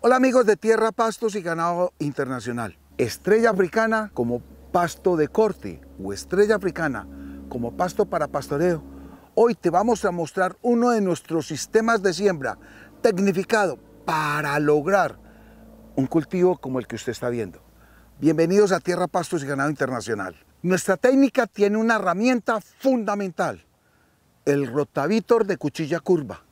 Hola amigos de Tierra, Pastos y Ganado Internacional. Estrella africana como pasto de corte o estrella africana como pasto para pastoreo. Hoy te vamos a mostrar uno de nuestros sistemas de siembra tecnificado para lograr un cultivo como el que usted está viendo. Bienvenidos a Tierra, Pastos y Ganado Internacional. Nuestra técnica tiene una herramienta fundamental, el rotavitor de cuchilla curva.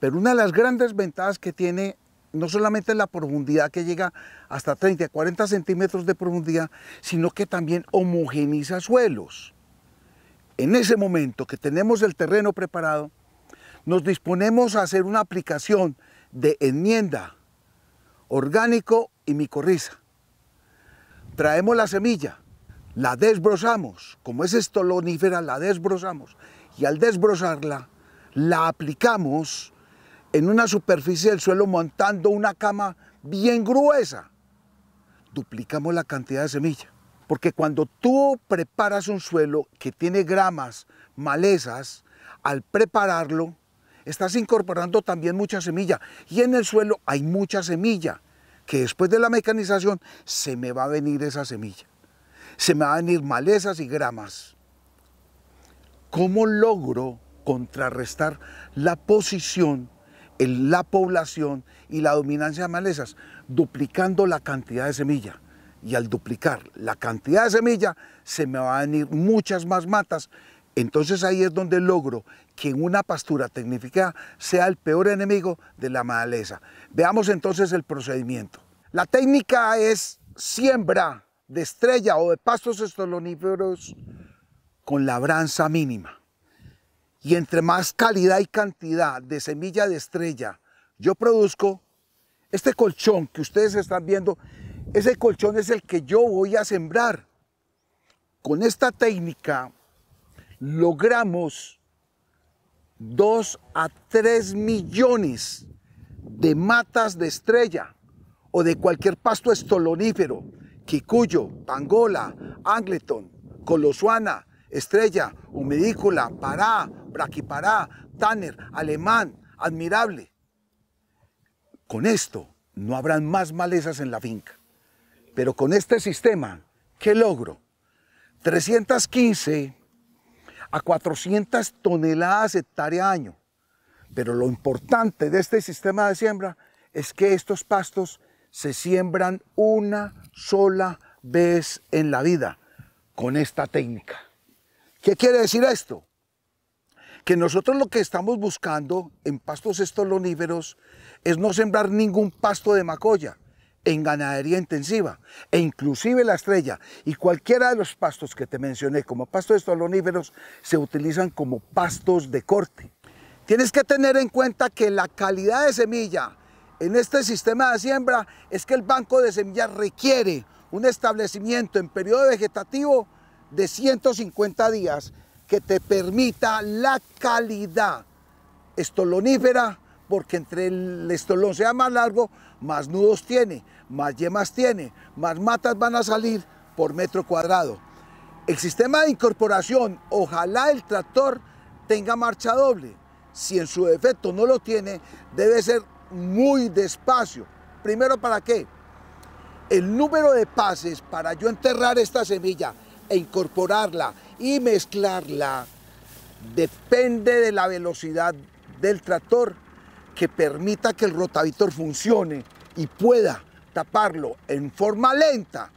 Pero una de las grandes ventajas que tiene no solamente la profundidad que llega hasta 30, 40 centímetros de profundidad, sino que también homogeniza suelos. En ese momento que tenemos el terreno preparado, nos disponemos a hacer una aplicación de enmienda orgánico y micorriza. Traemos la semilla, la desbrozamos, como es estolonífera, la desbrozamos y al desbrozarla la aplicamos en una superficie del suelo montando una cama bien gruesa, duplicamos la cantidad de semilla. Porque cuando tú preparas un suelo que tiene gramas, malezas, al prepararlo, estás incorporando también mucha semilla. Y en el suelo hay mucha semilla, que después de la mecanización se me va a venir esa semilla. Se me van a venir malezas y gramas. ¿Cómo logro contrarrestar la posición la población y la dominancia de malezas, duplicando la cantidad de semilla. Y al duplicar la cantidad de semilla, se me van a venir muchas más matas. Entonces ahí es donde logro que una pastura tecnificada sea el peor enemigo de la maleza. Veamos entonces el procedimiento. La técnica es siembra de estrella o de pastos estoloníferos con labranza mínima. Y entre más calidad y cantidad de semilla de estrella yo produzco, este colchón que ustedes están viendo, ese colchón es el que yo voy a sembrar. Con esta técnica logramos 2 a 3 millones de matas de estrella o de cualquier pasto estolonífero, kikuyo, pangola, angleton, colosuana, estrella, humedícula, pará, Braquipará, Tanner, Alemán, admirable. Con esto no habrán más malezas en la finca. Pero con este sistema, ¿qué logro? 315 a 400 toneladas hectárea año. Pero lo importante de este sistema de siembra es que estos pastos se siembran una sola vez en la vida con esta técnica. ¿Qué quiere decir esto? que nosotros lo que estamos buscando en pastos estoloníferos es no sembrar ningún pasto de macoya en ganadería intensiva e inclusive la estrella y cualquiera de los pastos que te mencioné como pastos estoloníferos se utilizan como pastos de corte. Tienes que tener en cuenta que la calidad de semilla en este sistema de siembra es que el banco de semillas requiere un establecimiento en periodo vegetativo de 150 días que te permita la calidad estolonífera, porque entre el estolón sea más largo, más nudos tiene, más yemas tiene, más matas van a salir por metro cuadrado. El sistema de incorporación, ojalá el tractor tenga marcha doble. Si en su defecto no lo tiene, debe ser muy despacio. Primero, ¿para qué? El número de pases para yo enterrar esta semilla e incorporarla y mezclarla depende de la velocidad del tractor que permita que el rotavitor funcione y pueda taparlo en forma lenta.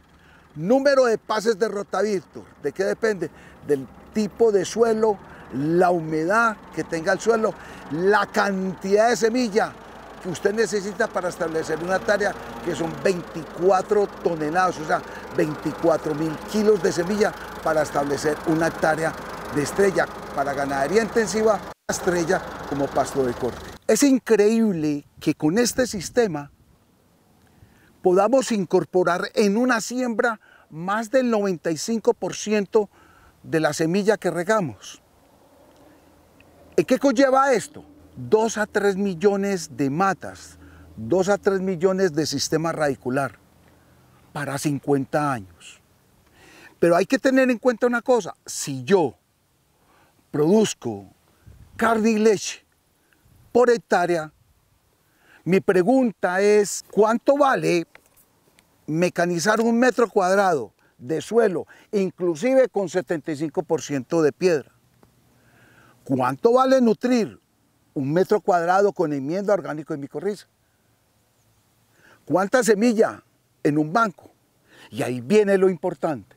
Número de pases de rotavitor, ¿de qué depende? Del tipo de suelo, la humedad que tenga el suelo, la cantidad de semilla usted necesita para establecer una tarea, que son 24 toneladas, o sea, 24 mil kilos de semilla para establecer una hectárea de estrella para ganadería intensiva, estrella como pasto de corte. Es increíble que con este sistema podamos incorporar en una siembra más del 95% de la semilla que regamos. ¿Y qué conlleva esto? 2 a 3 millones de matas, 2 a 3 millones de sistema radicular para 50 años. Pero hay que tener en cuenta una cosa, si yo produzco carne y leche por hectárea, mi pregunta es, ¿cuánto vale mecanizar un metro cuadrado de suelo, inclusive con 75% de piedra? ¿Cuánto vale nutrir un metro cuadrado con enmienda orgánica de micorriza. ¿Cuánta semilla en un banco? Y ahí viene lo importante.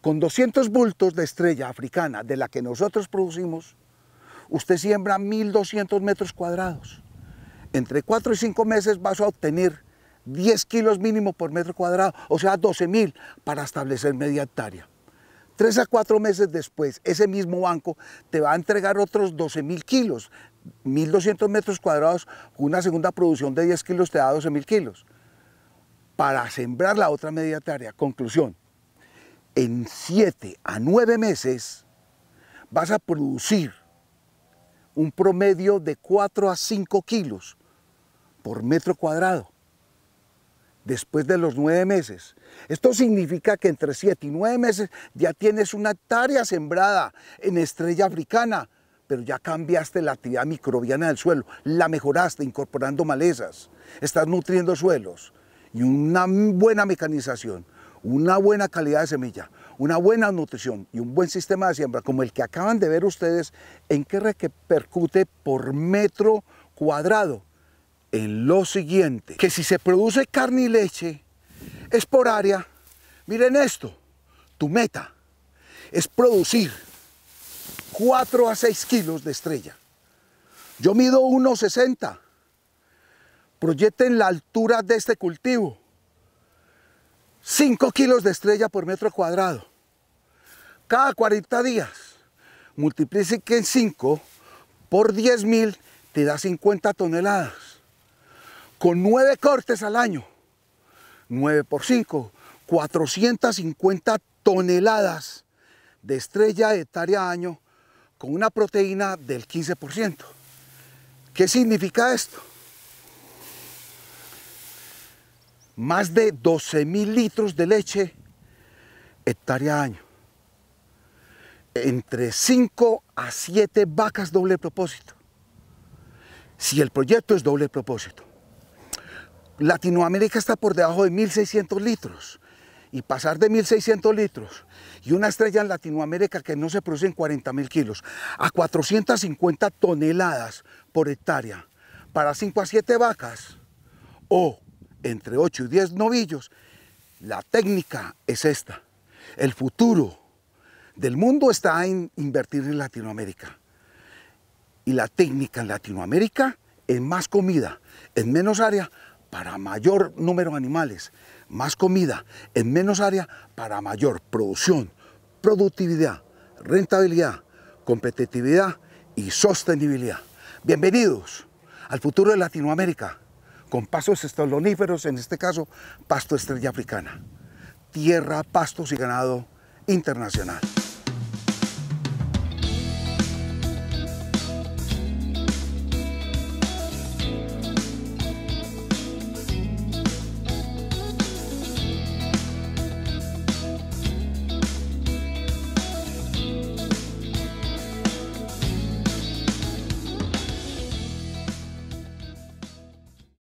Con 200 bultos de estrella africana de la que nosotros producimos, usted siembra 1.200 metros cuadrados. Entre 4 y 5 meses vas a obtener 10 kilos mínimo por metro cuadrado, o sea, 12.000 para establecer media hectárea. Tres a cuatro meses después, ese mismo banco te va a entregar otros 12 mil kilos, 1.200 metros cuadrados, una segunda producción de 10 kilos te da 12 mil kilos, para sembrar la otra media tarea. Conclusión, en siete a nueve meses vas a producir un promedio de 4 a 5 kilos por metro cuadrado después de los nueve meses. Esto significa que entre siete y nueve meses ya tienes una hectárea sembrada en estrella africana, pero ya cambiaste la actividad microbiana del suelo, la mejoraste incorporando malezas, estás nutriendo suelos y una buena mecanización, una buena calidad de semilla, una buena nutrición y un buen sistema de siembra como el que acaban de ver ustedes, ¿en qué repercute por metro cuadrado en lo siguiente, que si se produce carne y leche, es por área, miren esto, tu meta es producir 4 a 6 kilos de estrella. Yo mido 1,60. Proyecten la altura de este cultivo. 5 kilos de estrella por metro cuadrado. Cada 40 días, en 5 por 10 mil, te da 50 toneladas con nueve cortes al año, 9 por 5, 450 toneladas de estrella de hectárea a año con una proteína del 15%. ¿Qué significa esto? Más de 12 mil litros de leche hectárea a año. Entre 5 a 7 vacas doble propósito. Si el proyecto es doble propósito. Latinoamérica está por debajo de 1.600 litros. Y pasar de 1.600 litros y una estrella en Latinoamérica que no se produce en 40.000 kilos a 450 toneladas por hectárea para 5 a 7 vacas o entre 8 y 10 novillos, la técnica es esta. El futuro del mundo está en invertir en Latinoamérica. Y la técnica en Latinoamérica es más comida, en menos área, para mayor número de animales, más comida en menos área para mayor producción, productividad, rentabilidad, competitividad y sostenibilidad. Bienvenidos al futuro de Latinoamérica con pasos estoloníferos, en este caso pasto estrella africana, tierra, pastos y ganado internacional.